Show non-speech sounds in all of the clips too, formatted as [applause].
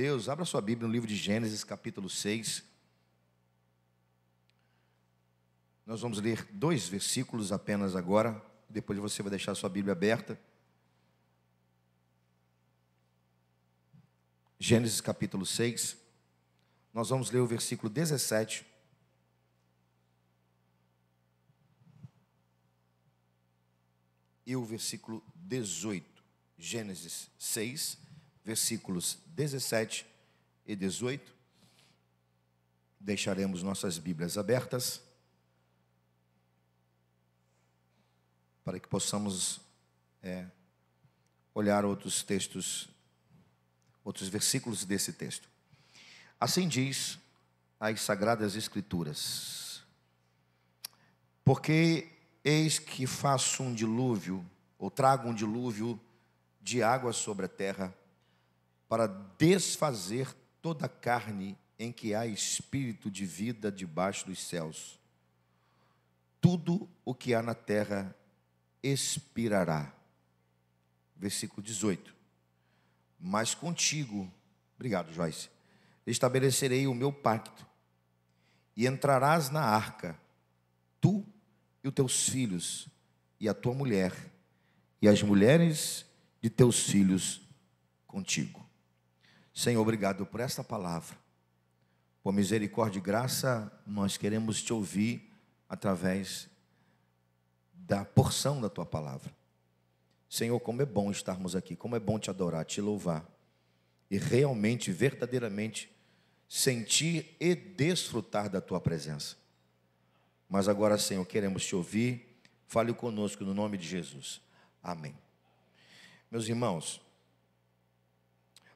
Deus, abra sua Bíblia no livro de Gênesis, capítulo 6. Nós vamos ler dois versículos apenas agora, depois você vai deixar sua Bíblia aberta. Gênesis capítulo 6. Nós vamos ler o versículo 17 e o versículo 18. Gênesis 6 versículos 17 e 18. Deixaremos nossas Bíblias abertas para que possamos é, olhar outros textos, outros versículos desse texto. Assim diz as Sagradas Escrituras: Porque eis que faço um dilúvio, ou trago um dilúvio de água sobre a terra, para desfazer toda a carne em que há espírito de vida debaixo dos céus. Tudo o que há na terra expirará. Versículo 18. Mas contigo, obrigado, Joyce, estabelecerei o meu pacto, e entrarás na arca, tu e os teus filhos, e a tua mulher, e as mulheres de teus filhos contigo. Senhor, obrigado por esta palavra. Por misericórdia e graça, nós queremos te ouvir através da porção da tua palavra. Senhor, como é bom estarmos aqui, como é bom te adorar, te louvar e realmente, verdadeiramente sentir e desfrutar da tua presença. Mas agora, Senhor, queremos te ouvir, fale conosco no nome de Jesus. Amém. Meus irmãos,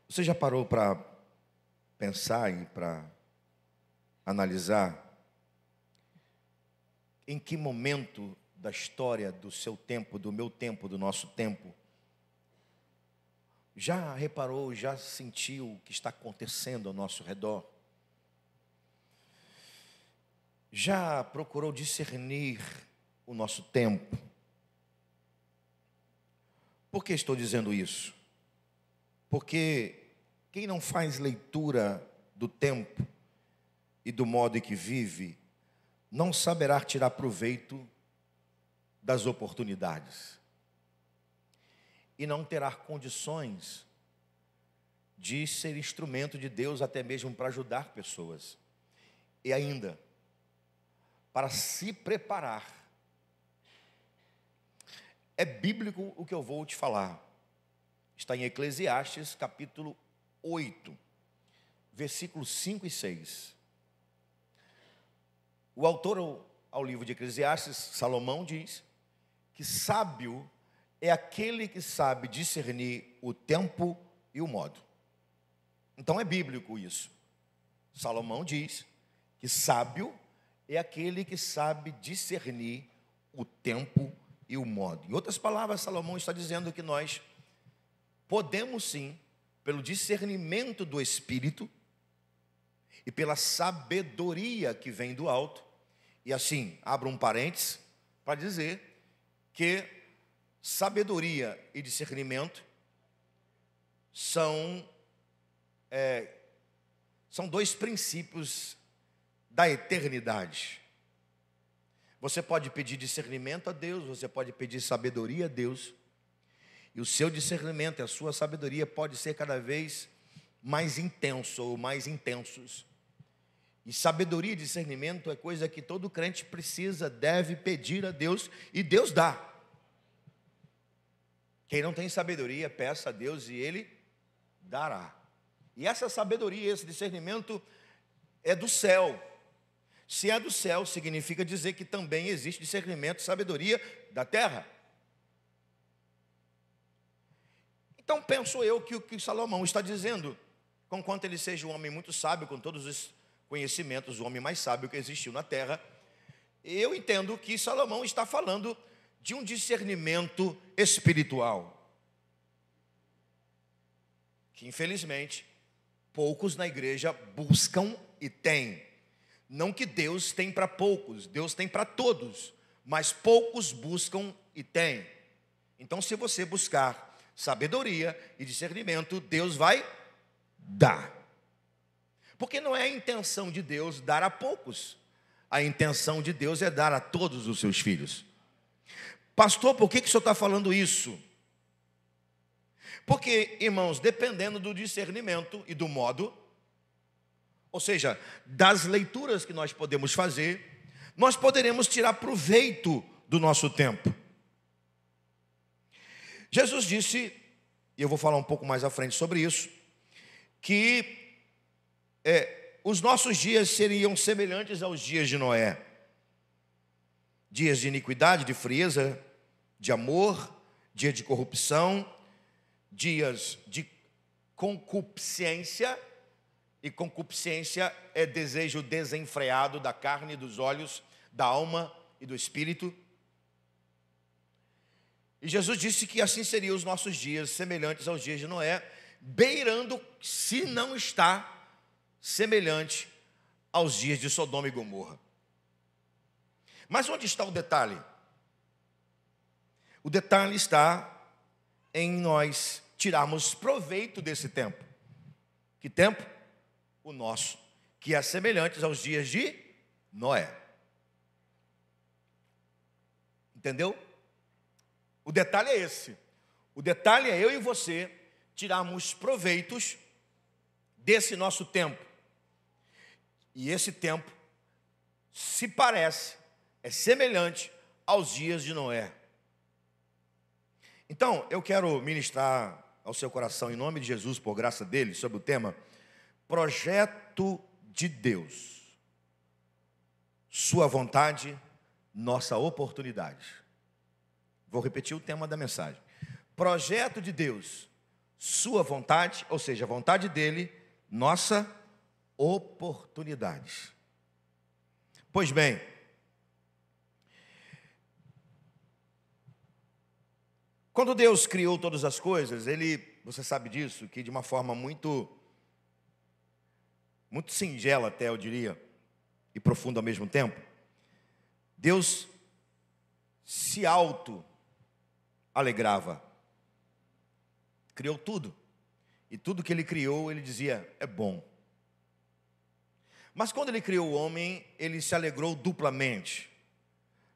você já parou para pensar e para analisar em que momento da história, do seu tempo, do meu tempo, do nosso tempo, já reparou, já sentiu o que está acontecendo ao nosso redor? Já procurou discernir o nosso tempo? Por que estou dizendo isso? Porque quem não faz leitura do tempo e do modo em que vive, não saberá tirar proveito das oportunidades. E não terá condições de ser instrumento de Deus até mesmo para ajudar pessoas. E ainda, para se preparar. É bíblico o que eu vou te falar. Está em Eclesiastes, capítulo 8, versículos 5 e 6. O autor ao livro de Eclesiastes, Salomão, diz que sábio é aquele que sabe discernir o tempo e o modo. Então é bíblico isso. Salomão diz que sábio é aquele que sabe discernir o tempo e o modo. Em outras palavras, Salomão está dizendo que nós podemos sim, pelo discernimento do Espírito e pela sabedoria que vem do alto, e assim, abro um parênteses para dizer que sabedoria e discernimento são, é, são dois princípios da eternidade. Você pode pedir discernimento a Deus, você pode pedir sabedoria a Deus, e o seu discernimento e a sua sabedoria pode ser cada vez mais intenso ou mais intensos. E sabedoria e discernimento é coisa que todo crente precisa, deve pedir a Deus e Deus dá. Quem não tem sabedoria, peça a Deus e Ele dará. E essa sabedoria, esse discernimento é do céu. Se é do céu, significa dizer que também existe discernimento e sabedoria da terra. Então penso eu que o que Salomão está dizendo, conquanto ele seja um homem muito sábio, com todos os conhecimentos, o homem mais sábio que existiu na terra, eu entendo que Salomão está falando de um discernimento espiritual. Que infelizmente poucos na igreja buscam e têm. Não que Deus tem para poucos, Deus tem para todos, mas poucos buscam e têm. Então, se você buscar sabedoria e discernimento Deus vai dar. Porque não é a intenção de Deus dar a poucos, a intenção de Deus é dar a todos os seus filhos. Pastor, por que, que o senhor está falando isso? Porque, irmãos, dependendo do discernimento e do modo, ou seja, das leituras que nós podemos fazer, nós poderemos tirar proveito do nosso tempo. Jesus disse, e eu vou falar um pouco mais à frente sobre isso, que é, os nossos dias seriam semelhantes aos dias de Noé dias de iniquidade, de frieza, de amor, dia de corrupção, dias de concupiscência, e concupiscência é desejo desenfreado da carne, dos olhos, da alma e do espírito. E Jesus disse que assim seriam os nossos dias, semelhantes aos dias de Noé, beirando, se não está, semelhante aos dias de Sodoma e Gomorra. Mas onde está o detalhe? O detalhe está em nós tirarmos proveito desse tempo. Que tempo? O nosso, que é semelhante aos dias de Noé. Entendeu? O detalhe é esse. O detalhe é eu e você tirarmos proveitos desse nosso tempo. E esse tempo se parece, é semelhante aos dias de Noé. Então, eu quero ministrar ao seu coração, em nome de Jesus, por graça dele, sobre o tema Projeto de Deus. Sua vontade, nossa oportunidade. Vou repetir o tema da mensagem. Projeto de Deus, sua vontade, ou seja, a vontade dele, nossa oportunidade. Pois bem, quando Deus criou todas as coisas, ele, você sabe disso, que de uma forma muito muito singela até, eu diria, e profunda ao mesmo tempo, Deus se auto alegrava. Criou tudo. E tudo que ele criou, ele dizia, é bom. Mas quando ele criou o homem, ele se alegrou duplamente.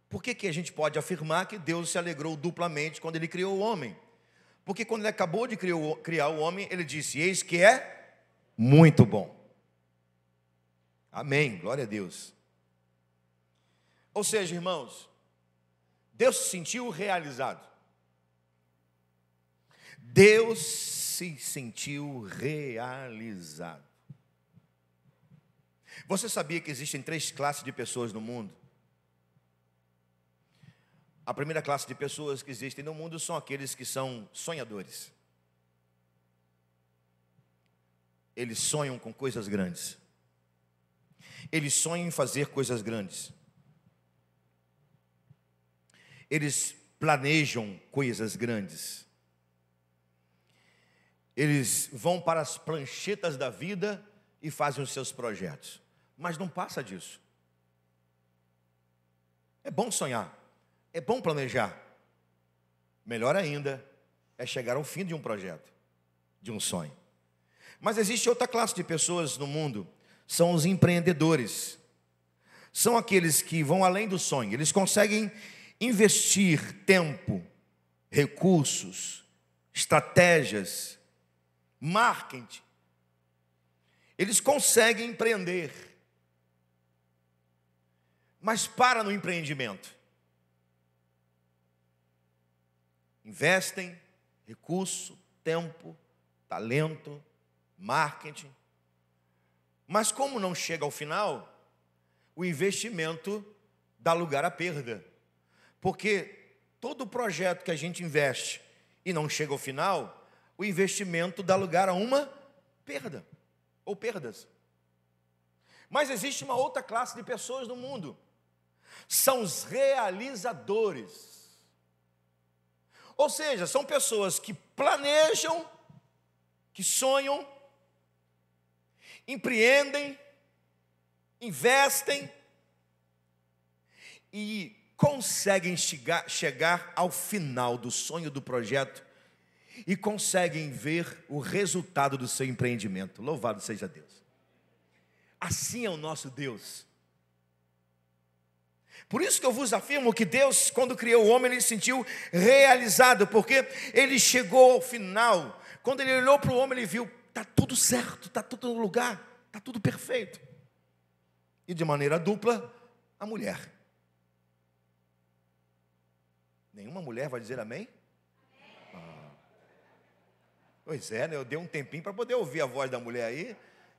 Por que, que a gente pode afirmar que Deus se alegrou duplamente quando ele criou o homem? Porque quando ele acabou de criar o homem, ele disse: Eis que é muito bom. Amém, glória a Deus. Ou seja, irmãos, Deus se sentiu realizado. Deus se sentiu realizado. Você sabia que existem três classes de pessoas no mundo? A primeira classe de pessoas que existem no mundo são aqueles que são sonhadores. Eles sonham com coisas grandes. Eles sonham em fazer coisas grandes. Eles planejam coisas grandes. Eles vão para as planchetas da vida e fazem os seus projetos, mas não passa disso. É bom sonhar, é bom planejar. Melhor ainda é chegar ao fim de um projeto, de um sonho. Mas existe outra classe de pessoas no mundo, são os empreendedores. São aqueles que vão além do sonho, eles conseguem investir tempo, recursos, estratégias marketing. Eles conseguem empreender. Mas para no empreendimento. Investem recurso, tempo, talento, marketing. Mas como não chega ao final, o investimento dá lugar à perda. Porque todo projeto que a gente investe e não chega ao final, o investimento dá lugar a uma perda ou perdas. Mas existe uma outra classe de pessoas no mundo. São os realizadores. Ou seja, são pessoas que planejam, que sonham, empreendem, investem e conseguem chegar, chegar ao final do sonho do projeto e conseguem ver o resultado do seu empreendimento. Louvado seja Deus. Assim é o nosso Deus. Por isso que eu vos afirmo que Deus, quando criou o homem, ele se sentiu realizado, porque ele chegou ao final. Quando ele olhou para o homem, ele viu: está tudo certo, está tudo no lugar, está tudo perfeito. E de maneira dupla, a mulher. Nenhuma mulher vai dizer amém? Pois é, né? eu dei um tempinho para poder ouvir a voz da mulher aí,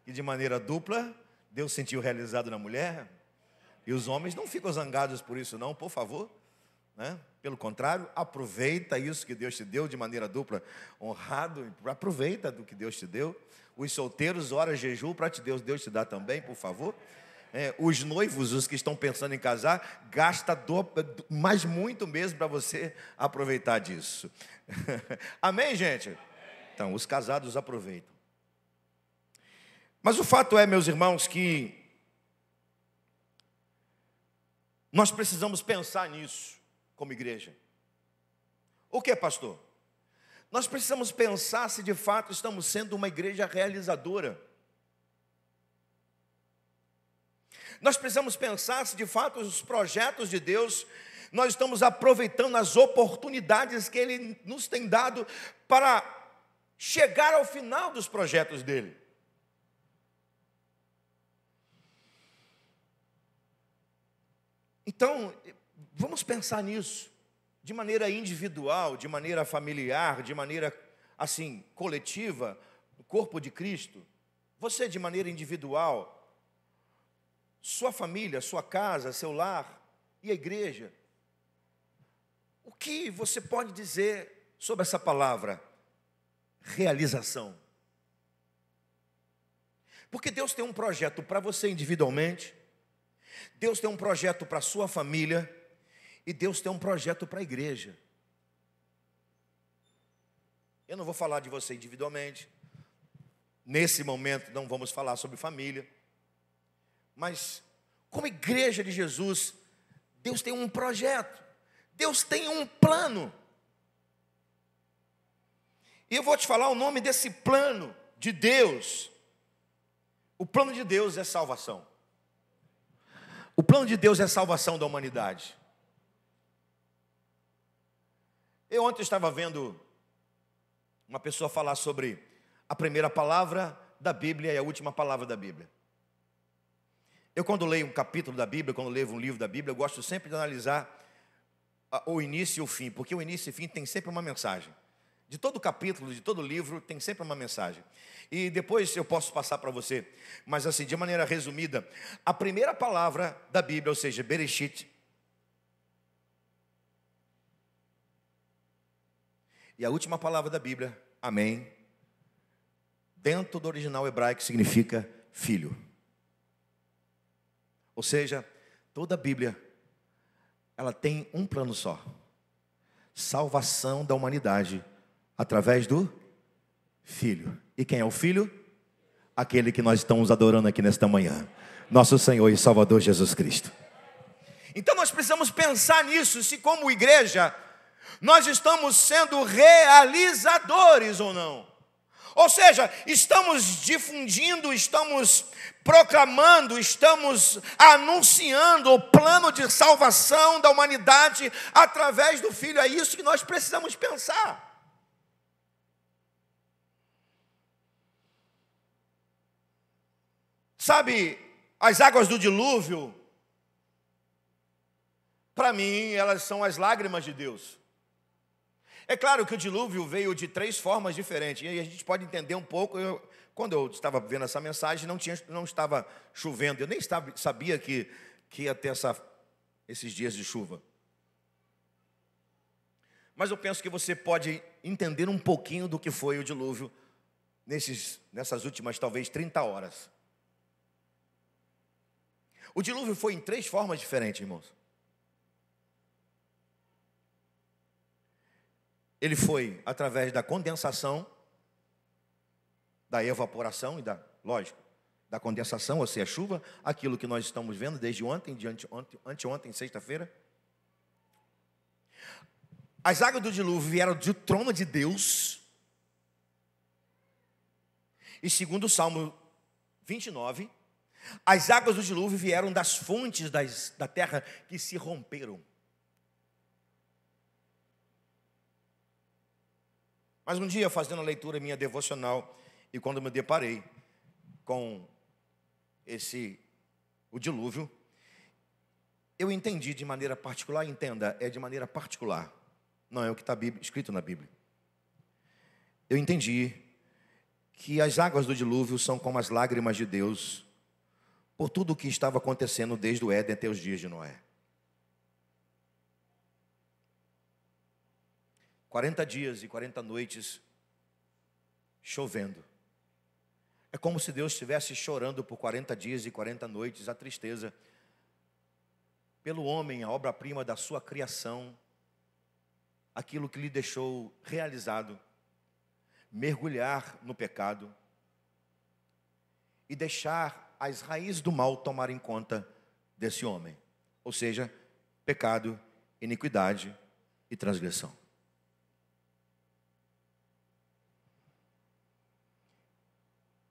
e de maneira dupla, Deus sentiu realizado na mulher. E os homens não ficam zangados por isso, não, por favor. Né? Pelo contrário, aproveita isso que Deus te deu de maneira dupla, honrado, aproveita do que Deus te deu. Os solteiros, ora jejum para te Deus, Deus te dá também, por favor. É, os noivos, os que estão pensando em casar, gasta do, mais muito mesmo para você aproveitar disso. [laughs] Amém, gente? aproveitam, então, os casados aproveitam. Mas o fato é, meus irmãos, que nós precisamos pensar nisso como igreja. O que, pastor? Nós precisamos pensar se de fato estamos sendo uma igreja realizadora. Nós precisamos pensar se de fato os projetos de Deus nós estamos aproveitando as oportunidades que Ele nos tem dado para chegar ao final dos projetos dele. Então, vamos pensar nisso de maneira individual, de maneira familiar, de maneira assim, coletiva, no corpo de Cristo. Você de maneira individual, sua família, sua casa, seu lar e a igreja. O que você pode dizer sobre essa palavra? realização. Porque Deus tem um projeto para você individualmente, Deus tem um projeto para a sua família e Deus tem um projeto para a igreja. Eu não vou falar de você individualmente. Nesse momento não vamos falar sobre família. Mas como igreja de Jesus, Deus tem um projeto. Deus tem um plano. E eu vou te falar o nome desse plano de Deus. O plano de Deus é salvação. O plano de Deus é salvação da humanidade. Eu ontem estava vendo uma pessoa falar sobre a primeira palavra da Bíblia e a última palavra da Bíblia. Eu, quando leio um capítulo da Bíblia, quando leio um livro da Bíblia, eu gosto sempre de analisar o início e o fim, porque o início e o fim tem sempre uma mensagem de todo capítulo, de todo livro, tem sempre uma mensagem. E depois eu posso passar para você, mas assim, de maneira resumida, a primeira palavra da Bíblia, ou seja, Bereshit, e a última palavra da Bíblia, Amém, dentro do original hebraico significa filho. Ou seja, toda a Bíblia ela tem um plano só: salvação da humanidade Através do Filho. E quem é o Filho? Aquele que nós estamos adorando aqui nesta manhã. Nosso Senhor e Salvador Jesus Cristo. Então nós precisamos pensar nisso, se como igreja nós estamos sendo realizadores ou não. Ou seja, estamos difundindo, estamos proclamando, estamos anunciando o plano de salvação da humanidade através do Filho. É isso que nós precisamos pensar. Sabe, as águas do dilúvio, para mim, elas são as lágrimas de Deus. É claro que o dilúvio veio de três formas diferentes, e a gente pode entender um pouco. Eu, quando eu estava vendo essa mensagem, não, tinha, não estava chovendo, eu nem sabia que, que ia ter essa, esses dias de chuva. Mas eu penso que você pode entender um pouquinho do que foi o dilúvio nesses, nessas últimas, talvez, 30 horas. O dilúvio foi em três formas diferentes, irmãos. Ele foi através da condensação, da evaporação e da, lógico, da condensação, ou seja, chuva, aquilo que nós estamos vendo desde ontem, de anteontem, anteontem sexta-feira. As águas do dilúvio vieram do trono de Deus. E segundo o Salmo 29, as águas do dilúvio vieram das fontes das, da terra que se romperam. Mas um dia, fazendo a leitura minha devocional, e quando me deparei com esse o dilúvio, eu entendi de maneira particular, entenda, é de maneira particular, não é o que está escrito na Bíblia. Eu entendi que as águas do dilúvio são como as lágrimas de Deus por tudo o que estava acontecendo desde o Éden até os dias de Noé. 40 dias e 40 noites chovendo. É como se Deus estivesse chorando por 40 dias e 40 noites a tristeza pelo homem, a obra-prima da sua criação, aquilo que lhe deixou realizado, mergulhar no pecado e deixar as raízes do mal tomarem conta desse homem. Ou seja, pecado, iniquidade e transgressão.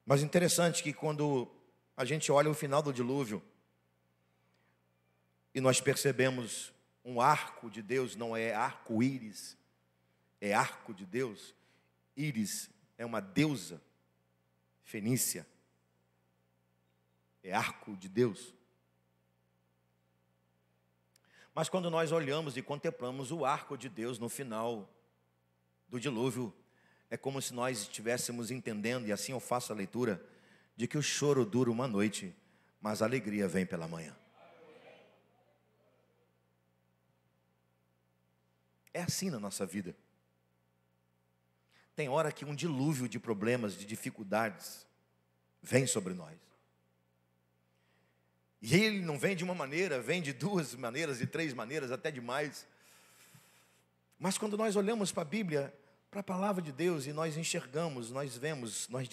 Mas interessante que quando a gente olha o final do dilúvio e nós percebemos um arco de Deus, não é arco-íris, é arco de Deus. Íris é uma deusa fenícia é arco de Deus. Mas quando nós olhamos e contemplamos o arco de Deus no final do dilúvio, é como se nós estivéssemos entendendo, e assim eu faço a leitura, de que o choro dura uma noite, mas a alegria vem pela manhã. É assim na nossa vida. Tem hora que um dilúvio de problemas, de dificuldades, vem sobre nós. E ele não vem de uma maneira, vem de duas maneiras, de três maneiras, até demais. Mas quando nós olhamos para a Bíblia, para a palavra de Deus, e nós enxergamos, nós vemos, nós,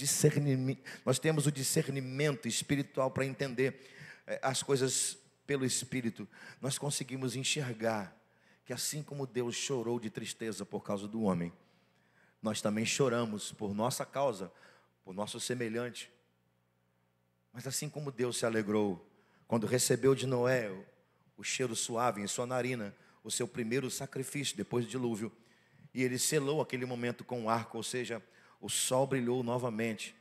nós temos o discernimento espiritual para entender eh, as coisas pelo Espírito, nós conseguimos enxergar que assim como Deus chorou de tristeza por causa do homem, nós também choramos por nossa causa, por nosso semelhante. Mas assim como Deus se alegrou quando recebeu de Noé o cheiro suave em sua narina, o seu primeiro sacrifício depois do dilúvio, e ele selou aquele momento com um arco, ou seja, o sol brilhou novamente,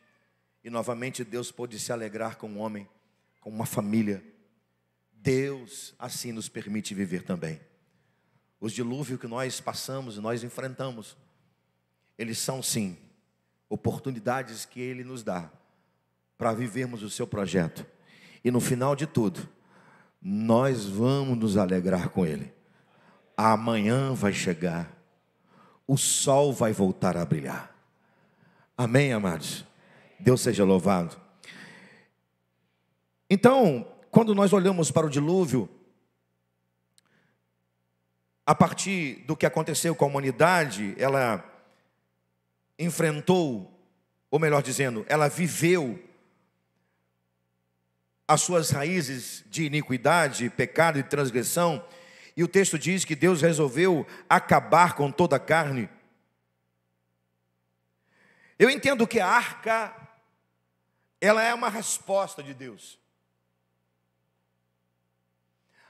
e novamente Deus pôde se alegrar com um homem, com uma família. Deus assim nos permite viver também. Os dilúvios que nós passamos, e nós enfrentamos, eles são sim oportunidades que Ele nos dá para vivermos o seu projeto e no final de tudo, nós vamos nos alegrar com Ele. Amanhã vai chegar, o sol vai voltar a brilhar. Amém, amados? Deus seja louvado. Então, quando nós olhamos para o dilúvio, a partir do que aconteceu com a humanidade, ela enfrentou, ou melhor dizendo, ela viveu as suas raízes de iniquidade, pecado e transgressão, e o texto diz que Deus resolveu acabar com toda a carne. Eu entendo que a arca ela é uma resposta de Deus.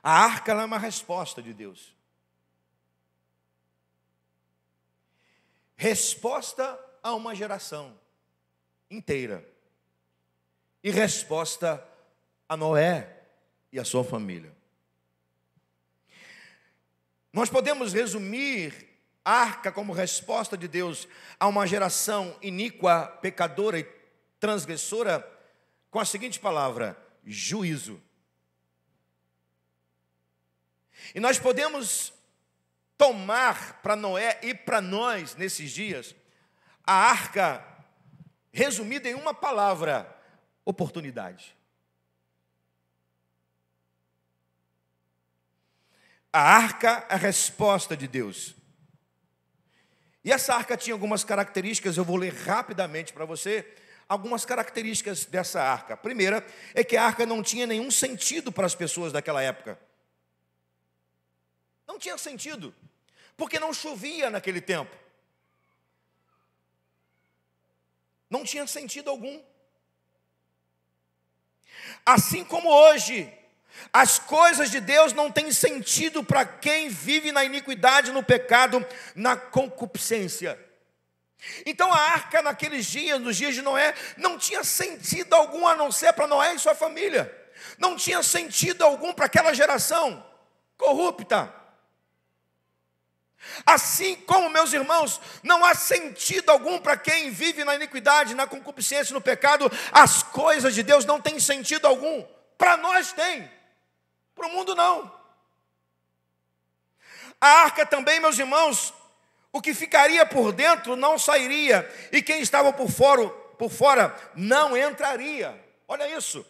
A arca é uma resposta de Deus. Resposta a uma geração inteira. E resposta a a Noé e a sua família. Nós podemos resumir a arca como resposta de Deus a uma geração iníqua, pecadora e transgressora com a seguinte palavra: juízo. E nós podemos tomar para Noé e para nós nesses dias a arca resumida em uma palavra: oportunidade. A arca, é a resposta de Deus. E essa arca tinha algumas características, eu vou ler rapidamente para você algumas características dessa arca. A primeira é que a arca não tinha nenhum sentido para as pessoas daquela época. Não tinha sentido, porque não chovia naquele tempo. Não tinha sentido algum. Assim como hoje, as coisas de Deus não têm sentido para quem vive na iniquidade, no pecado, na concupiscência. Então a arca naqueles dias, nos dias de Noé, não tinha sentido algum a não ser para Noé e sua família. Não tinha sentido algum para aquela geração corrupta. Assim como, meus irmãos, não há sentido algum para quem vive na iniquidade, na concupiscência, no pecado, as coisas de Deus não têm sentido algum. Para nós tem para o mundo, não. A arca também, meus irmãos, o que ficaria por dentro não sairia, e quem estava por fora, por fora não entraria. Olha isso.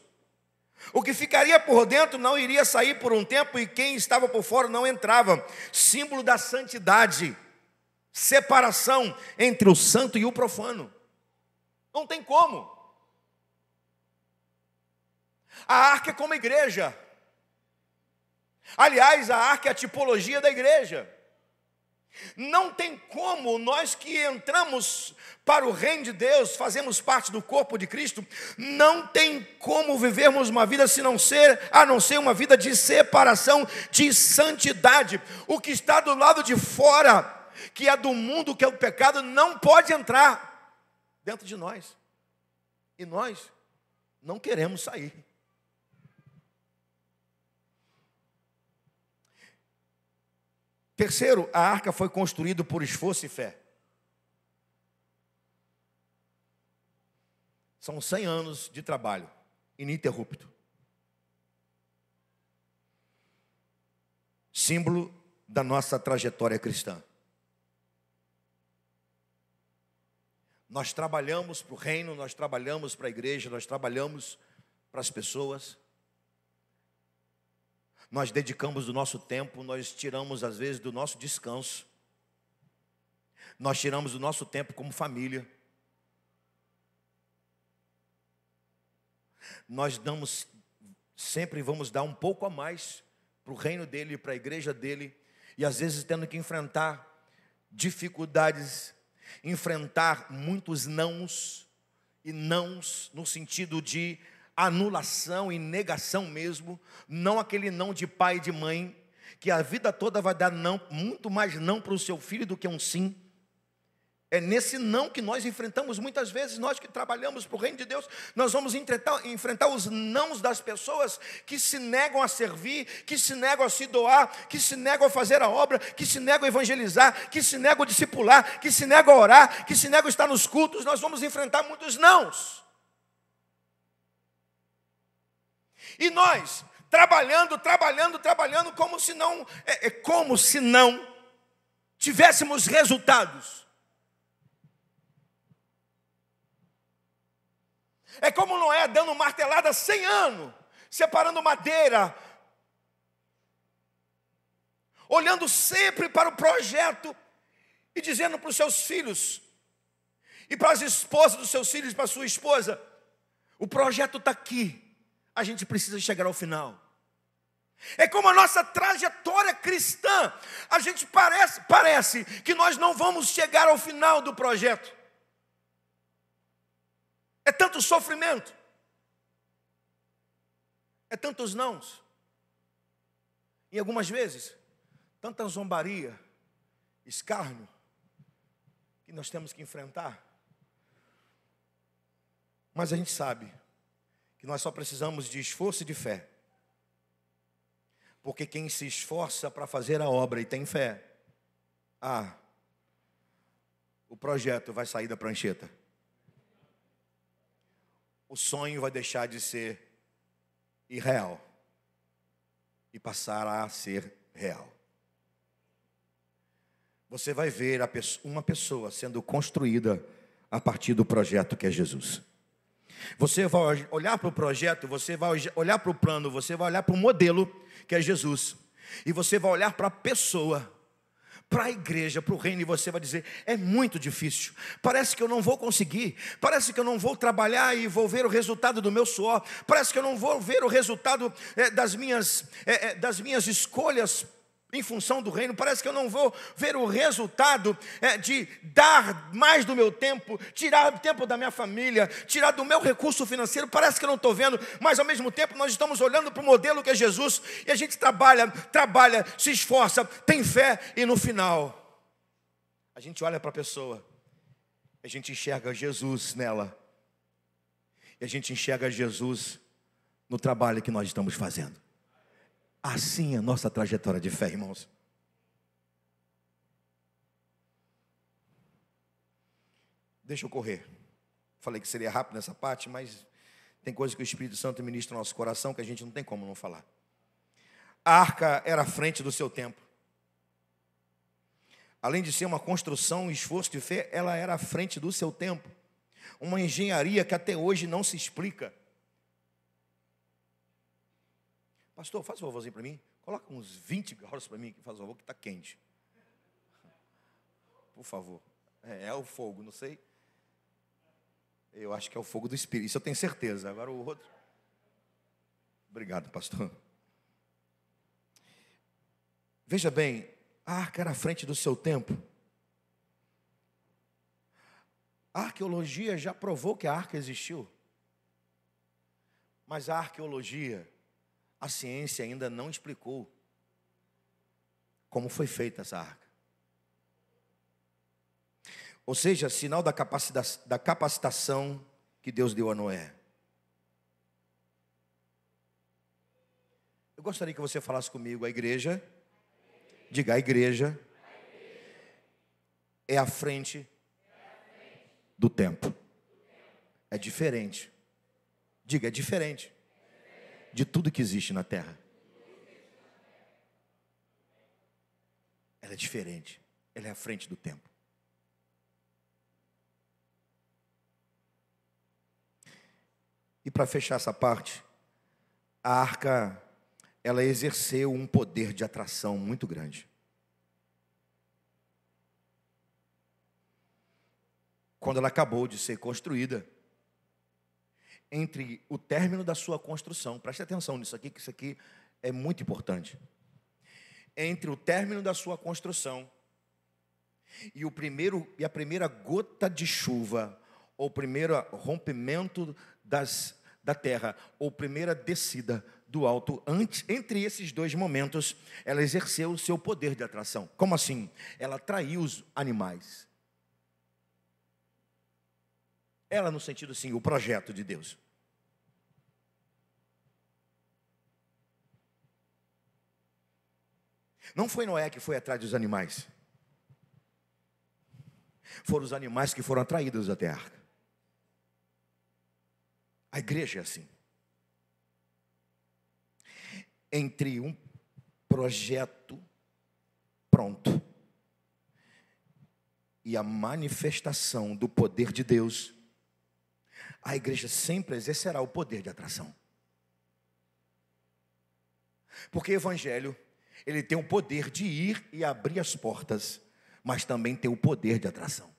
O que ficaria por dentro não iria sair por um tempo, e quem estava por fora não entrava. Símbolo da santidade, separação entre o santo e o profano. Não tem como. A arca é como igreja. Aliás, a arca é a tipologia da igreja. Não tem como nós que entramos para o reino de Deus, fazemos parte do corpo de Cristo, não tem como vivermos uma vida se não ser, a não ser uma vida de separação, de santidade. O que está do lado de fora, que é do mundo, que é o pecado, não pode entrar dentro de nós. E nós não queremos sair. Terceiro, a arca foi construída por esforço e fé. São 100 anos de trabalho ininterrupto. Símbolo da nossa trajetória cristã. Nós trabalhamos para o reino, nós trabalhamos para a igreja, nós trabalhamos para as pessoas nós dedicamos o nosso tempo, nós tiramos às vezes do nosso descanso, nós tiramos o nosso tempo como família, nós damos, sempre vamos dar um pouco a mais para o reino dele, para a igreja dele, e às vezes tendo que enfrentar dificuldades, enfrentar muitos nãos, e nãos no sentido de anulação e negação mesmo, não aquele não de pai e de mãe, que a vida toda vai dar não, muito mais não para o seu filho do que um sim. É nesse não que nós enfrentamos muitas vezes, nós que trabalhamos para o reino de Deus, nós vamos enfrentar os nãos das pessoas que se negam a servir, que se negam a se doar, que se negam a fazer a obra, que se negam a evangelizar, que se negam a discipular, que se negam a orar, que se negam a estar nos cultos. Nós vamos enfrentar muitos nãos. E nós, trabalhando, trabalhando, trabalhando, como se não, é, é, como se não tivéssemos resultados. É como Noé dando martelada 100 anos, separando madeira, olhando sempre para o projeto e dizendo para os seus filhos e para as esposas dos seus filhos, para a sua esposa: o projeto está aqui, a gente precisa chegar ao final. É como a nossa trajetória cristã. A gente parece, parece que nós não vamos chegar ao final do projeto. É tanto sofrimento. É tantos nãos. E algumas vezes, tanta zombaria, escárnio, que nós temos que enfrentar. Mas a gente sabe que nós só precisamos de esforço e de fé. Porque quem se esforça para fazer a obra e tem fé, ah, o projeto vai sair da prancheta. O sonho vai deixar de ser irreal e passar a ser real. Você vai ver uma pessoa sendo construída a partir do projeto que é Jesus. Você vai olhar para o projeto, você vai olhar para o plano, você vai olhar para o modelo, que é Jesus. E você vai olhar para a pessoa, para a igreja, para o reino, e você vai dizer: é muito difícil, parece que eu não vou conseguir, parece que eu não vou trabalhar e vou ver o resultado do meu suor, parece que eu não vou ver o resultado é, das, minhas, é, é, das minhas escolhas em função do reino, parece que eu não vou ver o resultado é, de dar mais do meu tempo, tirar tempo da minha família, tirar do meu recurso financeiro, parece que eu não estou vendo, mas ao mesmo tempo nós estamos olhando para o modelo que é Jesus e a gente trabalha, trabalha, se esforça, tem fé e no final a gente olha para a pessoa, a gente enxerga Jesus nela, e a gente enxerga Jesus no trabalho que nós estamos fazendo. Assim é a nossa trajetória de fé, irmãos. Deixa eu correr. Falei que seria rápido nessa parte, mas tem coisas que o Espírito Santo ministra no nosso coração que a gente não tem como não falar. A arca era a frente do seu tempo. Além de ser uma construção, um esforço de fé, ela era a frente do seu tempo. Uma engenharia que até hoje não se explica. Pastor, faz um favorzinho para mim. Coloca uns 20 graus para mim, que faz favor, que está quente. Por favor. É, é, o fogo, não sei. Eu acho que é o fogo do Espírito. Isso eu tenho certeza. Agora o outro. Obrigado, pastor. Veja bem, a arca era à frente do seu tempo. A arqueologia já provou que a arca existiu. Mas a arqueologia a ciência ainda não explicou como foi feita essa arca. Ou seja, sinal da, capacita da capacitação que Deus deu a Noé. Eu gostaria que você falasse comigo, a igreja, diga a igreja, é a frente do tempo. É diferente. Diga, é diferente de tudo que existe na terra. Ela é diferente, ela é à frente do tempo. E para fechar essa parte, a arca ela exerceu um poder de atração muito grande. Quando ela acabou de ser construída, entre o término da sua construção, preste atenção nisso aqui, que isso aqui é muito importante. Entre o término da sua construção e, o primeiro, e a primeira gota de chuva, ou o primeiro rompimento das, da terra, ou primeira descida do alto, antes, entre esses dois momentos, ela exerceu o seu poder de atração. Como assim? Ela atraiu os animais. Ela no sentido assim, o projeto de Deus. Não foi Noé que foi atrás dos animais. Foram os animais que foram atraídos até a arca. A igreja é assim. Entre um projeto pronto e a manifestação do poder de Deus a igreja sempre exercerá o poder de atração. Porque o evangelho, ele tem o poder de ir e abrir as portas, mas também tem o poder de atração.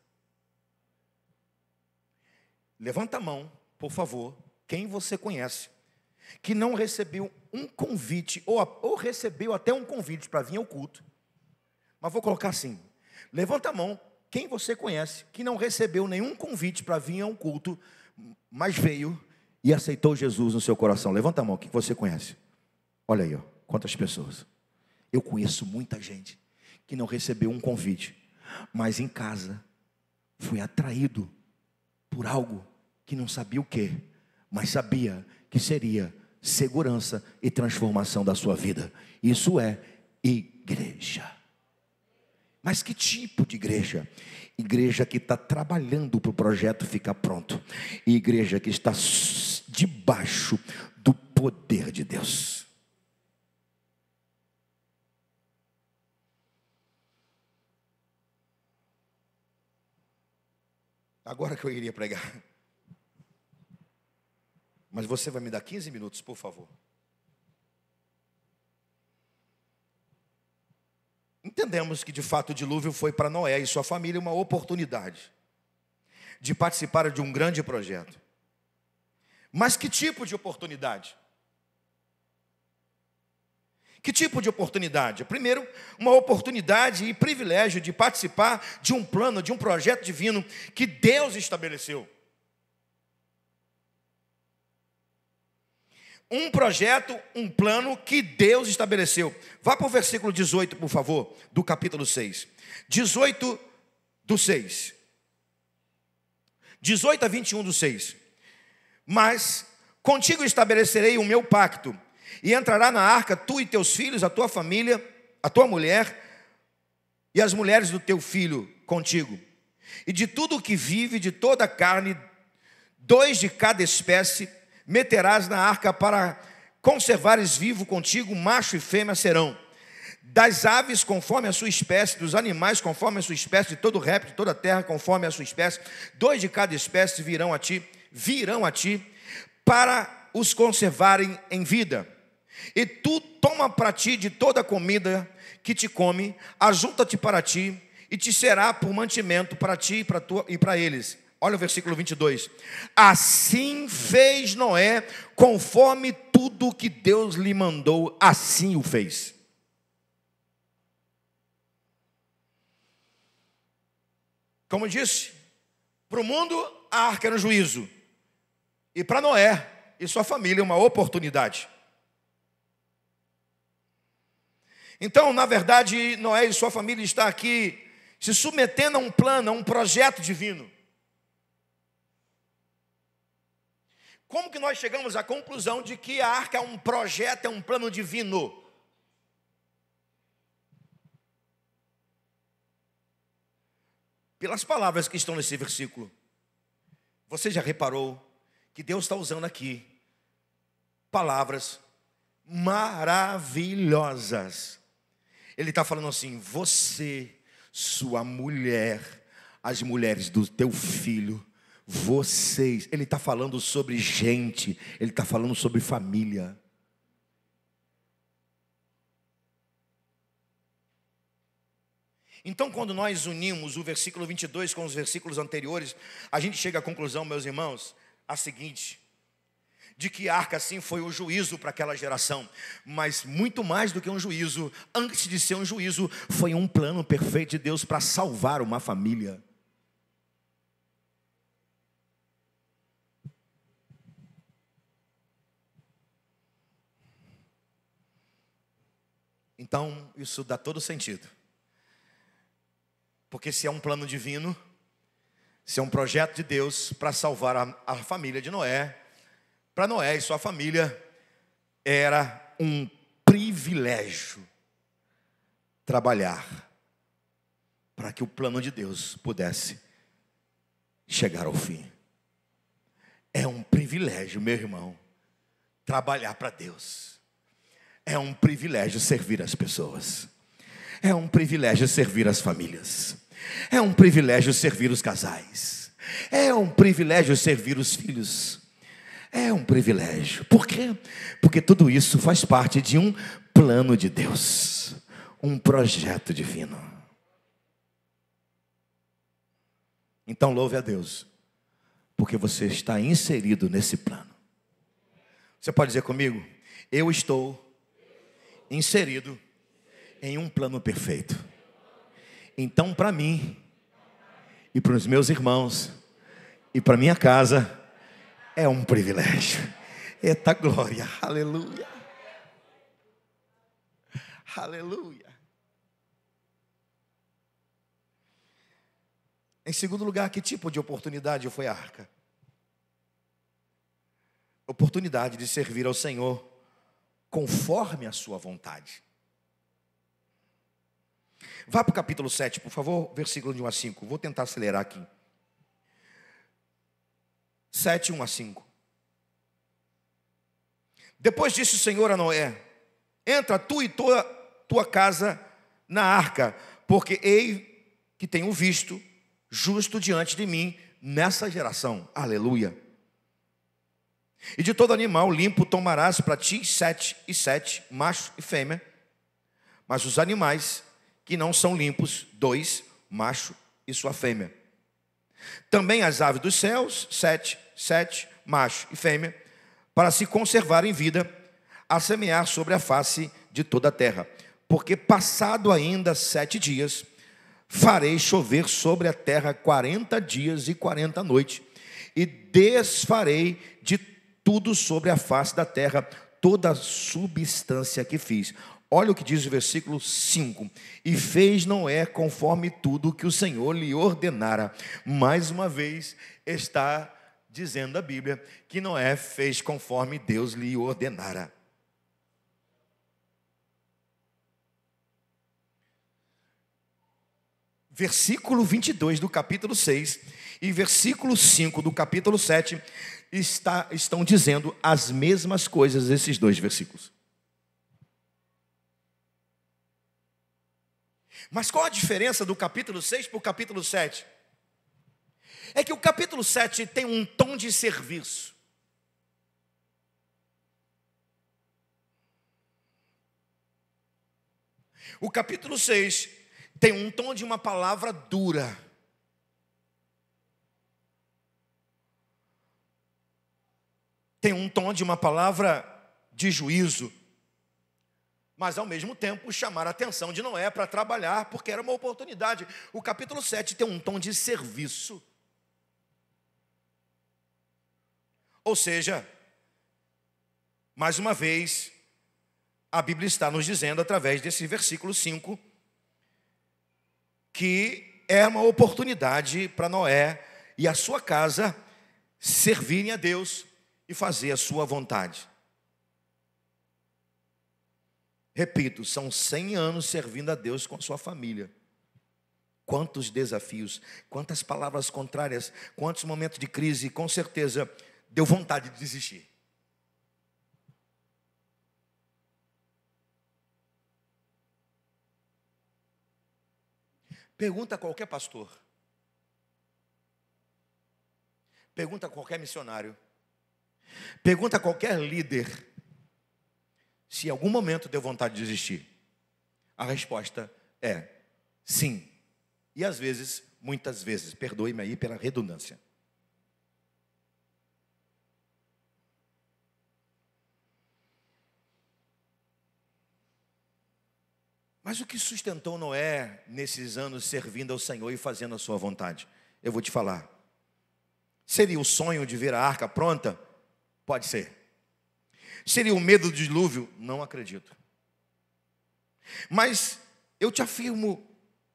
Levanta a mão, por favor, quem você conhece que não recebeu um convite, ou, ou recebeu até um convite para vir ao culto, mas vou colocar assim: levanta a mão, quem você conhece que não recebeu nenhum convite para vir ao culto, mas veio e aceitou Jesus no seu coração. Levanta a mão, que você conhece? Olha aí, ó, quantas pessoas. Eu conheço muita gente que não recebeu um convite, mas em casa foi atraído por algo que não sabia o que, mas sabia que seria segurança e transformação da sua vida. Isso é igreja. Mas que tipo de igreja? igreja que está trabalhando para o projeto ficar pronto, e igreja que está debaixo do poder de Deus. Agora que eu iria pregar. Mas você vai me dar 15 minutos, por favor. Entendemos que de fato o dilúvio foi para Noé e sua família uma oportunidade de participar de um grande projeto. Mas que tipo de oportunidade? Que tipo de oportunidade? Primeiro, uma oportunidade e privilégio de participar de um plano, de um projeto divino que Deus estabeleceu. Um projeto, um plano que Deus estabeleceu. Vá para o versículo 18, por favor, do capítulo 6. 18 do 6. 18 a 21 do 6. Mas contigo estabelecerei o meu pacto, e entrará na arca tu e teus filhos, a tua família, a tua mulher e as mulheres do teu filho contigo. E de tudo o que vive, de toda a carne, dois de cada espécie, meterás na arca para conservares vivo contigo, macho e fêmea serão. Das aves conforme a sua espécie, dos animais conforme a sua espécie, de todo réptil, de toda a terra conforme a sua espécie, dois de cada espécie virão a ti, virão a ti, para os conservarem em vida. E tu toma para ti de toda a comida que te come, ajunta-te para ti, e te será por mantimento para ti e para eles Olha o versículo 22. Assim fez Noé, conforme tudo que Deus lhe mandou, assim o fez. Como eu disse, para o mundo a arca era um juízo, e para Noé e sua família uma oportunidade. Então, na verdade, Noé e sua família está aqui se submetendo a um plano, a um projeto divino. Como que nós chegamos à conclusão de que a arca é um projeto, é um plano divino? Pelas palavras que estão nesse versículo, você já reparou que Deus está usando aqui palavras maravilhosas. Ele está falando assim: você, sua mulher, as mulheres do teu filho, vocês. Ele está falando sobre gente, ele está falando sobre família. Então, quando nós unimos o versículo 22 com os versículos anteriores, a gente chega à conclusão, meus irmãos, a seguinte: de que arca sim foi o juízo para aquela geração, mas muito mais do que um juízo, antes de ser um juízo, foi um plano perfeito de Deus para salvar uma família. Então, isso dá todo sentido. Porque se é um plano divino, se é um projeto de Deus para salvar a, a família de Noé, para Noé e sua família era um privilégio trabalhar para que o plano de Deus pudesse chegar ao fim. É um privilégio, meu irmão, trabalhar para Deus. É um privilégio servir as pessoas. É um privilégio servir as famílias. É um privilégio servir os casais. É um privilégio servir os filhos. É um privilégio. Por quê? Porque tudo isso faz parte de um plano de Deus, um projeto divino. Então louve a Deus, porque você está inserido nesse plano. Você pode dizer comigo? Eu estou inserido em um plano perfeito. Então, para mim e para os meus irmãos e para minha casa, é um privilégio. Eita glória, aleluia. Aleluia. Em segundo lugar, que tipo de oportunidade foi a arca? Oportunidade de servir ao Senhor conforme a sua vontade. Vá para o capítulo 7, por favor, versículo de 1 a 5. Vou tentar acelerar aqui. 7, 1 a 5. Depois disse o Senhor a Noé: Entra tu e toda tua casa na arca, porque ei que tenho visto justo diante de mim nessa geração. Aleluia. E de todo animal limpo tomarás para ti sete e sete, macho e fêmea. Mas os animais que não são limpos, dois, macho e sua fêmea. Também as aves dos céus, sete, sete, macho e fêmea, para se conservar em vida, a semear sobre a face de toda a terra. Porque passado ainda sete dias, farei chover sobre a terra quarenta dias e quarenta noites, e desfarei de tudo sobre a face da terra, toda a substância que fiz. Olha o que diz o versículo 5: E fez Noé conforme tudo que o Senhor lhe ordenara. Mais uma vez está dizendo a Bíblia que Noé fez conforme Deus lhe ordenara. Versículo 22 do capítulo 6 e versículo 5 do capítulo 7 está, estão dizendo as mesmas coisas esses dois versículos. Mas qual a diferença do capítulo 6 para o capítulo 7? É que o capítulo 7 tem um tom de serviço. O capítulo 6 tem um tom de uma palavra dura. tem um tom de uma palavra de juízo, mas ao mesmo tempo chamar a atenção de Noé para trabalhar, porque era uma oportunidade. O capítulo 7 tem um tom de serviço. Ou seja, mais uma vez, a Bíblia está nos dizendo, através desse versículo 5, que é uma oportunidade para Noé e a sua casa servirem a Deus e fazer a sua vontade. Repito, são 100 anos servindo a Deus com a sua família. Quantos desafios, quantas palavras contrárias, quantos momentos de crise, com certeza deu vontade de desistir. Pergunta a qualquer pastor. Pergunta a qualquer missionário. Pergunta a qualquer líder se em algum momento deu vontade de desistir. A resposta é sim. E às vezes, muitas vezes, perdoe-me aí pela redundância. Mas o que sustentou Noé nesses anos servindo ao Senhor e fazendo a sua vontade? Eu vou te falar. Seria o sonho de ver a arca pronta? Pode ser. Seria o medo do dilúvio? Não acredito. Mas eu te afirmo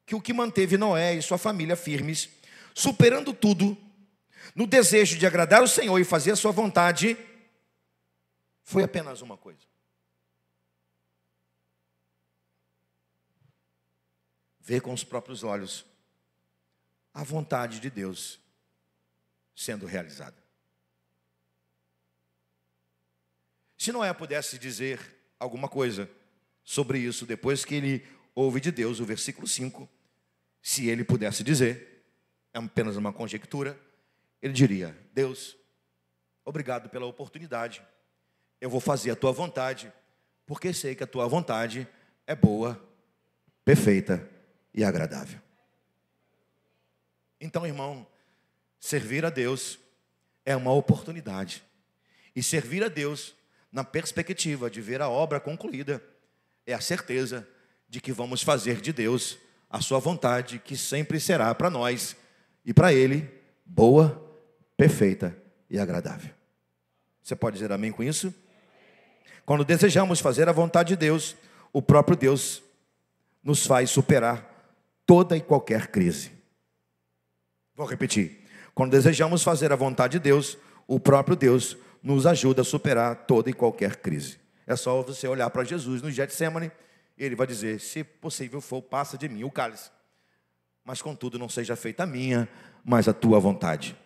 que o que manteve Noé e sua família firmes, superando tudo, no desejo de agradar o Senhor e fazer a sua vontade, foi apenas uma coisa: ver com os próprios olhos a vontade de Deus sendo realizada. Se Noé pudesse dizer alguma coisa sobre isso depois que ele ouve de Deus o versículo 5, se ele pudesse dizer, é apenas uma conjectura, ele diria: Deus, obrigado pela oportunidade, eu vou fazer a tua vontade, porque sei que a tua vontade é boa, perfeita e agradável. Então, irmão, servir a Deus é uma oportunidade, e servir a Deus na perspectiva de ver a obra concluída, é a certeza de que vamos fazer de Deus a sua vontade, que sempre será para nós e para Ele boa, perfeita e agradável. Você pode dizer amém com isso? Quando desejamos fazer a vontade de Deus, o próprio Deus nos faz superar toda e qualquer crise. Vou repetir. Quando desejamos fazer a vontade de Deus, o próprio Deus nos ajuda a superar toda e qualquer crise. É só você olhar para Jesus no Getsemane, ele vai dizer: se possível for, passa de mim o cálice. Mas contudo, não seja feita a minha, mas a tua vontade.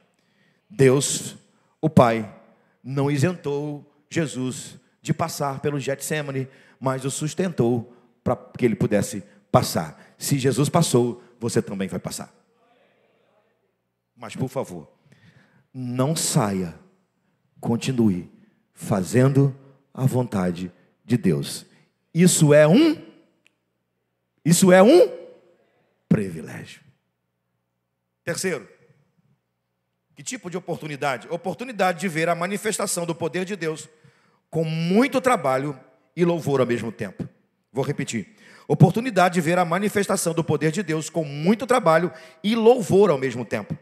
Deus, o Pai, não isentou Jesus de passar pelo Getsemane, mas o sustentou para que ele pudesse passar. Se Jesus passou, você também vai passar. Mas por favor, não saia continue fazendo a vontade de Deus. Isso é um Isso é um privilégio. Terceiro, que tipo de oportunidade? Oportunidade de ver a manifestação do poder de Deus com muito trabalho e louvor ao mesmo tempo. Vou repetir. Oportunidade de ver a manifestação do poder de Deus com muito trabalho e louvor ao mesmo tempo.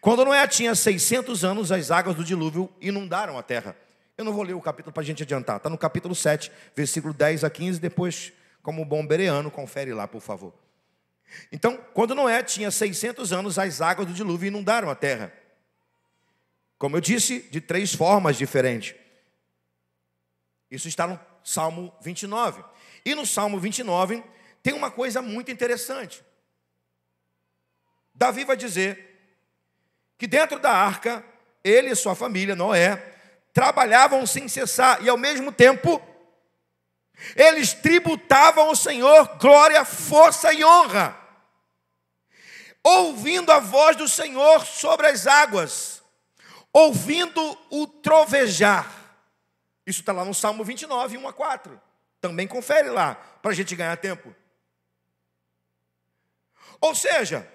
Quando Noé tinha 600 anos, as águas do dilúvio inundaram a terra. Eu não vou ler o capítulo para a gente adiantar. Está no capítulo 7, versículo 10 a 15. Depois, como bom bereano, confere lá, por favor. Então, quando Noé tinha 600 anos, as águas do dilúvio inundaram a terra. Como eu disse, de três formas diferentes. Isso está no Salmo 29. E no Salmo 29 tem uma coisa muito interessante. Davi vai dizer que dentro da arca, ele e sua família, Noé, trabalhavam sem cessar e ao mesmo tempo eles tributavam ao Senhor glória, força e honra, ouvindo a voz do Senhor sobre as águas, ouvindo o trovejar. Isso está lá no Salmo 29, 1 a 4. Também confere lá, para a gente ganhar tempo. Ou seja,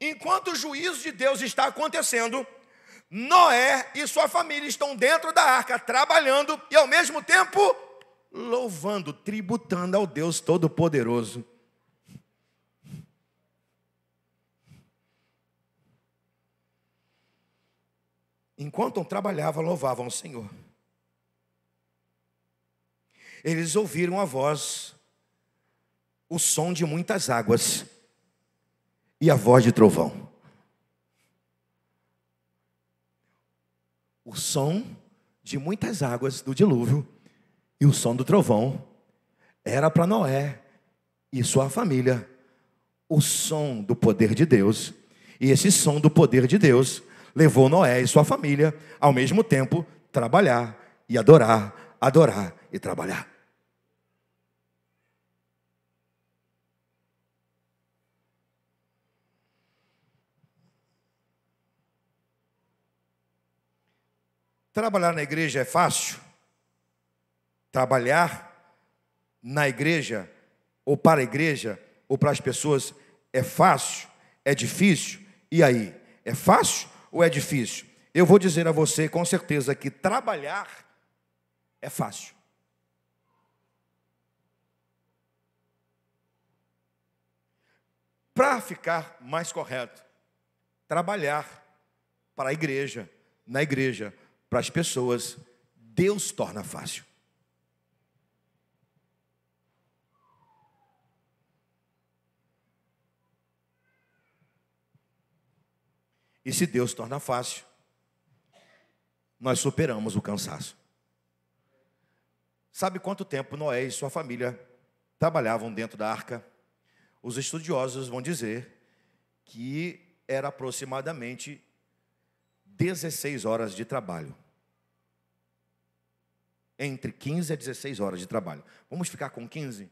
Enquanto o juízo de Deus está acontecendo, Noé e sua família estão dentro da arca, trabalhando e ao mesmo tempo louvando, tributando ao Deus Todo-Poderoso. Enquanto trabalhavam, louvavam o Senhor. Eles ouviram a voz, o som de muitas águas e a voz de trovão. O som de muitas águas do dilúvio e o som do trovão era para Noé e sua família o som do poder de Deus. E esse som do poder de Deus levou Noé e sua família ao mesmo tempo trabalhar e adorar, adorar e trabalhar. Trabalhar na igreja é fácil? Trabalhar na igreja, ou para a igreja, ou para as pessoas, é fácil? É difícil? E aí? É fácil ou é difícil? Eu vou dizer a você com certeza que trabalhar é fácil. Para ficar mais correto, trabalhar para a igreja, na igreja, para as pessoas, Deus torna fácil. E se Deus torna fácil, nós superamos o cansaço. Sabe quanto tempo Noé e sua família trabalhavam dentro da arca? Os estudiosos vão dizer que era aproximadamente 16 horas de trabalho. Entre 15 a 16 horas de trabalho. Vamos ficar com 15?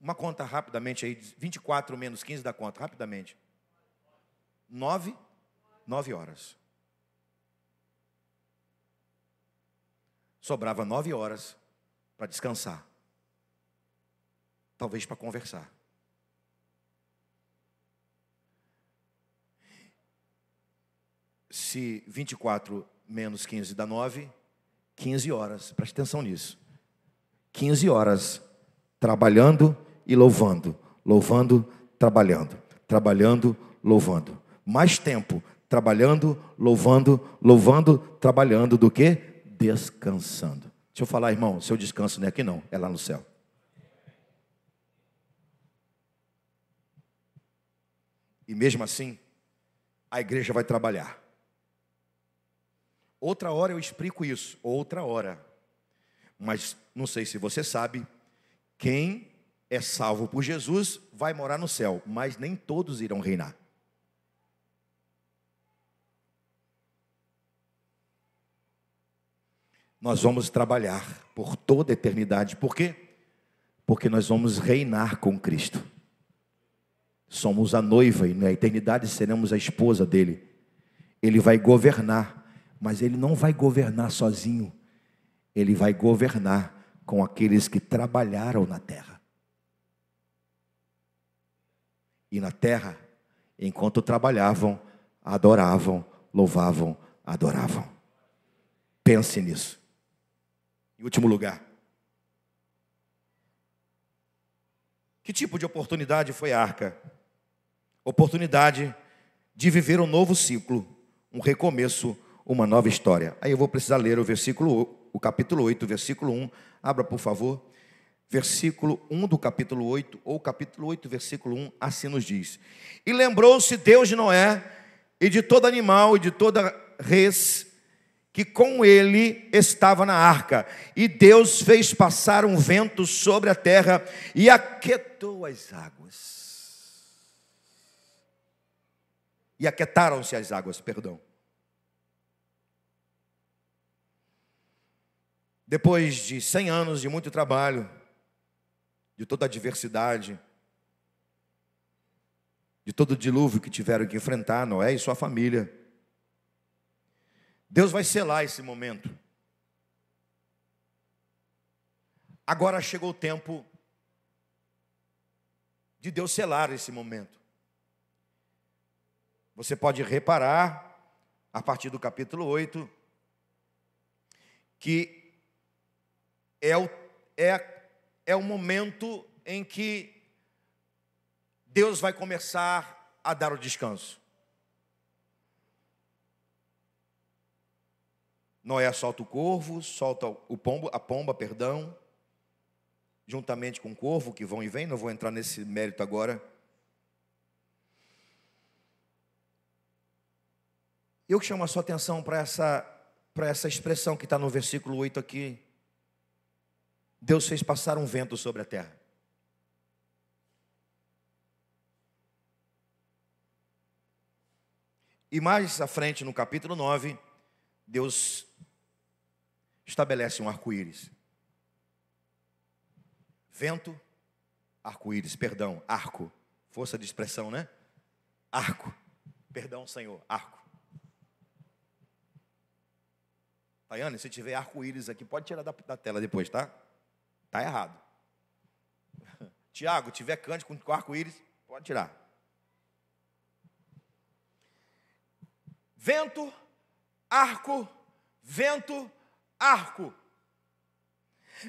Uma conta rapidamente aí, 24 menos 15 da conta, rapidamente. 9, 9 horas. Sobrava 9 horas para descansar. Talvez para conversar. se 24 menos 15 dá 9, 15 horas, preste atenção nisso. 15 horas trabalhando e louvando, louvando, trabalhando, trabalhando, louvando. Mais tempo trabalhando, louvando, louvando, trabalhando do que descansando. Deixa eu falar, irmão, seu descanso não é aqui não, é lá no céu. E mesmo assim, a igreja vai trabalhar. Outra hora eu explico isso, outra hora. Mas não sei se você sabe, quem é salvo por Jesus vai morar no céu, mas nem todos irão reinar. Nós vamos trabalhar por toda a eternidade. Por quê? Porque nós vamos reinar com Cristo. Somos a noiva e na eternidade seremos a esposa dele. Ele vai governar mas ele não vai governar sozinho, ele vai governar com aqueles que trabalharam na terra. E na terra, enquanto trabalhavam, adoravam, louvavam, adoravam. Pense nisso. Em último lugar, que tipo de oportunidade foi a arca? Oportunidade de viver um novo ciclo, um recomeço, uma nova história. Aí eu vou precisar ler o versículo, o capítulo 8, versículo 1. Abra, por favor. Versículo 1 do capítulo 8, ou capítulo 8, versículo 1, assim nos diz: E lembrou-se Deus de Noé, e de todo animal, e de toda res, que com ele estava na arca. E Deus fez passar um vento sobre a terra, e aquietou as águas. E aquietaram-se as águas, perdão. Depois de 100 anos de muito trabalho, de toda a diversidade, de todo o dilúvio que tiveram que enfrentar Noé e sua família, Deus vai selar esse momento. Agora chegou o tempo de Deus selar esse momento. Você pode reparar, a partir do capítulo 8, que é o, é, é o momento em que Deus vai começar a dar o descanso. Noé solta o corvo, solta o pombo, a pomba, perdão, juntamente com o corvo que vão e vem. não vou entrar nesse mérito agora. Eu chamo a sua atenção para essa, para essa expressão que está no versículo 8 aqui. Deus fez passar um vento sobre a terra. E mais à frente, no capítulo 9, Deus estabelece um arco-íris. Vento, arco-íris, perdão, arco, força de expressão, né? Arco, perdão, Senhor, arco. Tayane, se tiver arco-íris aqui, pode tirar da, da tela depois, tá? Está errado. [laughs] Tiago, tiver cante com arco-íris, pode tirar. Vento, arco, vento, arco.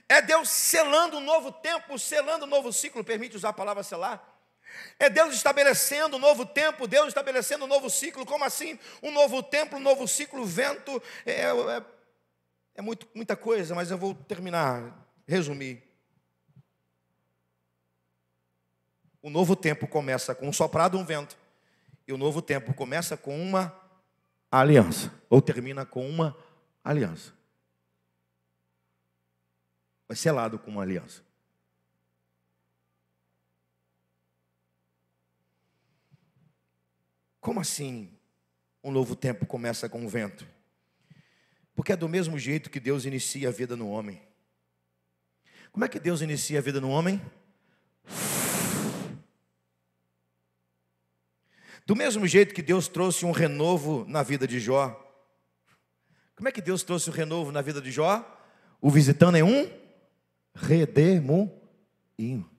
É Deus selando um novo tempo, selando um novo ciclo, permite usar a palavra selar. É Deus estabelecendo um novo tempo, Deus estabelecendo um novo ciclo. Como assim? Um novo tempo, um novo ciclo, vento. É, é, é muito, muita coisa, mas eu vou terminar resumir. O novo tempo começa com um soprado, um vento. E o novo tempo começa com uma aliança, ou termina com uma aliança. Vai selado com uma aliança. Como assim um novo tempo começa com um vento? Porque é do mesmo jeito que Deus inicia a vida no homem. Como é que Deus inicia a vida no homem? Do mesmo jeito que Deus trouxe um renovo na vida de Jó, como é que Deus trouxe o um renovo na vida de Jó? O visitando em é um redemoinho.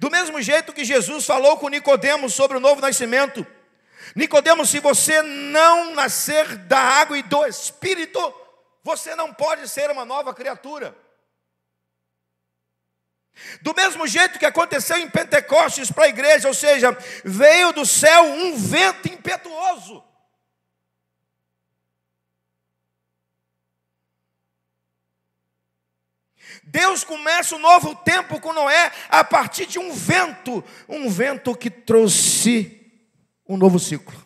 Do mesmo jeito que Jesus falou com Nicodemos sobre o novo nascimento, Nicodemos, se você não nascer da água e do Espírito, você não pode ser uma nova criatura. Do mesmo jeito que aconteceu em Pentecostes para a igreja, ou seja, veio do céu um vento impetuoso. Deus começa um novo tempo com Noé a partir de um vento, um vento que trouxe um novo ciclo.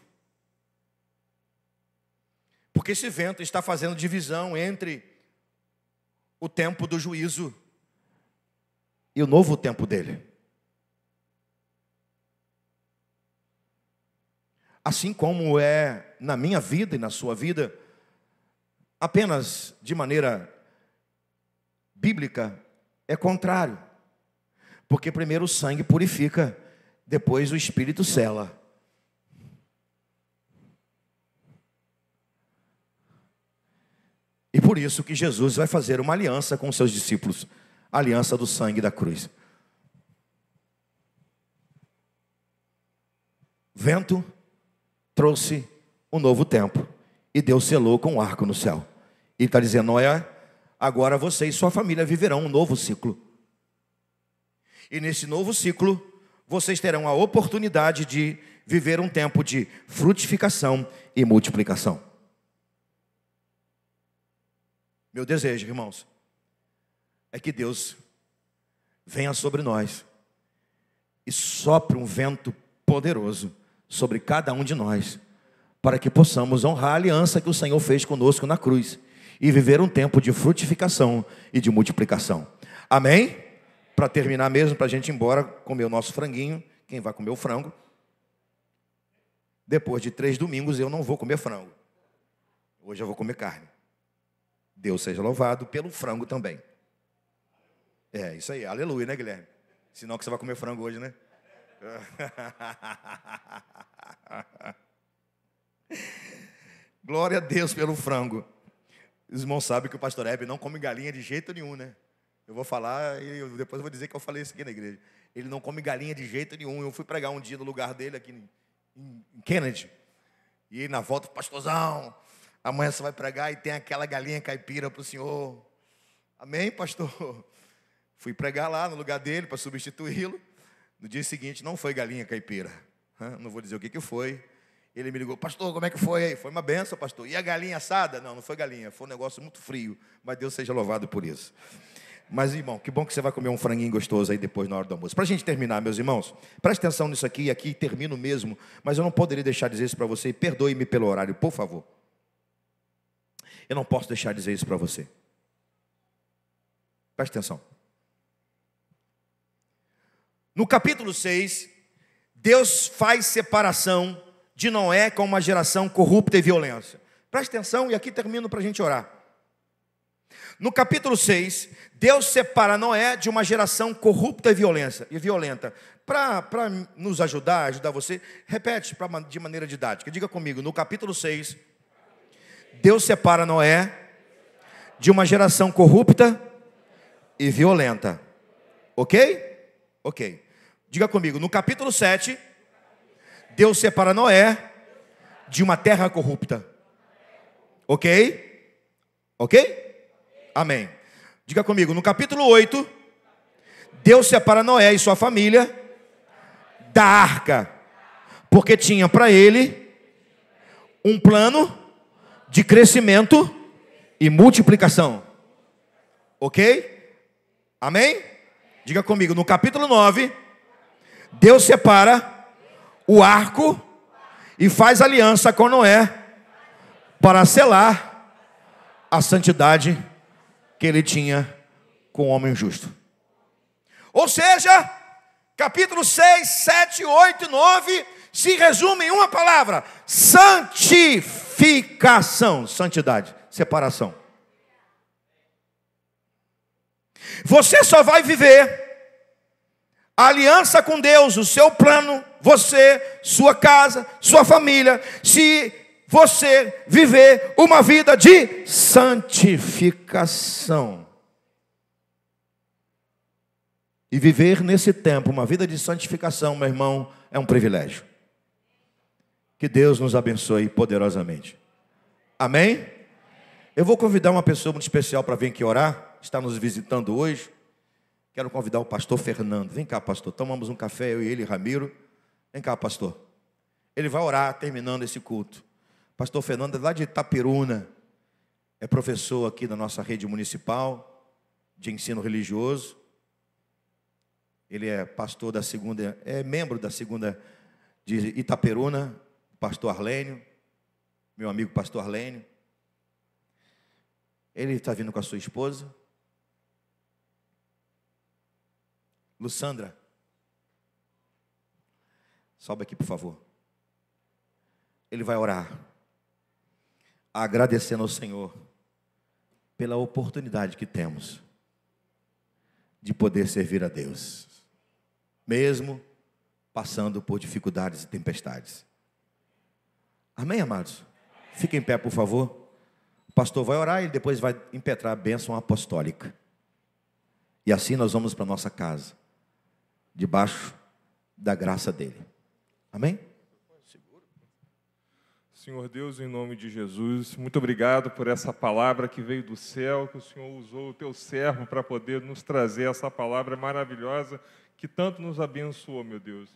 Porque esse vento está fazendo divisão entre o tempo do juízo e o novo tempo dele. Assim como é na minha vida e na sua vida, apenas de maneira bíblica, é contrário. Porque primeiro o sangue purifica, depois o espírito sela. por isso que Jesus vai fazer uma aliança com seus discípulos aliança do sangue da cruz. Vento trouxe um novo tempo e Deus selou com um arco no céu. E está dizendo: Olha, agora você e sua família viverão um novo ciclo. E nesse novo ciclo, vocês terão a oportunidade de viver um tempo de frutificação e multiplicação. Meu desejo, irmãos, é que Deus venha sobre nós e sopre um vento poderoso sobre cada um de nós, para que possamos honrar a aliança que o Senhor fez conosco na cruz e viver um tempo de frutificação e de multiplicação. Amém? Para terminar mesmo, para a gente ir embora comer o nosso franguinho, quem vai comer o frango? Depois de três domingos eu não vou comer frango. Hoje eu vou comer carne. Deus seja louvado pelo frango também. É, isso aí, aleluia, né, Guilherme? Senão que você vai comer frango hoje, né? [laughs] Glória a Deus pelo frango. Os irmãos sabem que o pastor Hebe não come galinha de jeito nenhum, né? Eu vou falar e depois eu vou dizer que eu falei isso aqui na igreja. Ele não come galinha de jeito nenhum. Eu fui pregar um dia no lugar dele aqui em Kennedy. E na volta, pastorzão, Amanhã você vai pregar e tem aquela galinha caipira para o senhor. Amém, pastor? [laughs] Fui pregar lá no lugar dele para substituí-lo. No dia seguinte não foi galinha caipira. Não vou dizer o que, que foi. Ele me ligou, pastor, como é que foi aí? Foi uma benção, pastor. E a galinha assada? Não, não foi galinha, foi um negócio muito frio, mas Deus seja louvado por isso. Mas, irmão, que bom que você vai comer um franguinho gostoso aí depois na hora do almoço. Para a gente terminar, meus irmãos, preste atenção nisso aqui e aqui termino mesmo, mas eu não poderia deixar de dizer isso para você. Perdoe-me pelo horário, por favor. Eu não posso deixar de dizer isso para você. Preste atenção. No capítulo 6, Deus faz separação de Noé com uma geração corrupta e violência. Preste atenção e aqui termino para a gente orar. No capítulo 6, Deus separa Noé de uma geração corrupta e violência. E violenta. Para nos ajudar, ajudar você, repete pra, de maneira didática. Diga comigo, no capítulo 6, Deus separa Noé de uma geração corrupta e violenta. Ok? Ok. Diga comigo, no capítulo 7, Deus separa Noé de uma terra corrupta. Ok? Ok? Amém. Diga comigo, no capítulo 8, Deus separa Noé e sua família da arca, porque tinha para ele um plano de crescimento e multiplicação. Ok? Amém? Diga comigo, no capítulo 9, Deus separa o arco e faz aliança com Noé para selar a santidade que ele tinha com o homem justo. Ou seja, capítulo 6, 7, 8 e 9 se resume em uma palavra: santificação santificação, santidade, separação. Você só vai viver a aliança com Deus, o seu plano, você, sua casa, sua família, se você viver uma vida de santificação. E viver nesse tempo uma vida de santificação, meu irmão, é um privilégio. Que Deus nos abençoe poderosamente. Amém? Eu vou convidar uma pessoa muito especial para vir aqui orar. Está nos visitando hoje. Quero convidar o pastor Fernando. Vem cá, pastor. Tomamos um café, eu e ele, Ramiro. Vem cá, pastor. Ele vai orar terminando esse culto. Pastor Fernando é lá de Itaperuna. É professor aqui da nossa rede municipal de ensino religioso. Ele é pastor da segunda, é membro da segunda de Itaperuna, pastor Arlênio, meu amigo pastor Arlênio. Ele está vindo com a sua esposa. Lucandra, sobe aqui, por favor. Ele vai orar, agradecendo ao Senhor pela oportunidade que temos de poder servir a Deus, mesmo passando por dificuldades e tempestades. Amém, amados? Fique em pé, por favor. O pastor vai orar e depois vai impetrar a bênção apostólica. E assim nós vamos para nossa casa, debaixo da graça dele. Amém? Senhor Deus, em nome de Jesus, muito obrigado por essa palavra que veio do céu, que o Senhor usou o teu servo para poder nos trazer essa palavra maravilhosa que tanto nos abençoou, meu Deus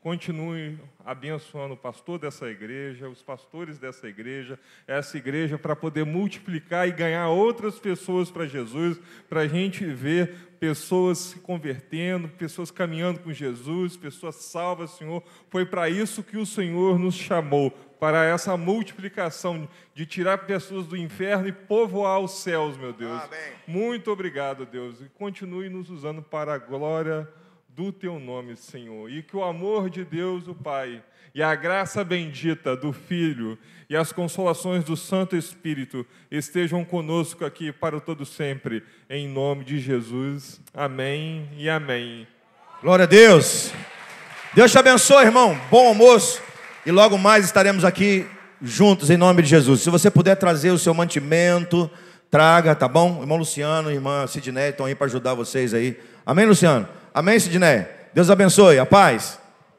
continue abençoando o pastor dessa igreja, os pastores dessa igreja, essa igreja, para poder multiplicar e ganhar outras pessoas para Jesus, para a gente ver pessoas se convertendo, pessoas caminhando com Jesus, pessoas salvas, Senhor. Foi para isso que o Senhor nos chamou, para essa multiplicação, de tirar pessoas do inferno e povoar os céus, meu Deus. Amém. Muito obrigado, Deus. E continue nos usando para a glória do teu nome, Senhor, e que o amor de Deus, o Pai, e a graça bendita do Filho e as consolações do Santo Espírito estejam conosco aqui para o todo sempre, em nome de Jesus. Amém e amém. Glória a Deus. Deus te abençoe, irmão. Bom almoço e logo mais estaremos aqui juntos em nome de Jesus. Se você puder trazer o seu mantimento, Traga, tá bom? Irmão Luciano, irmã Sidney estão aí para ajudar vocês aí. Amém, Luciano? Amém, Sidney? Deus abençoe. A paz.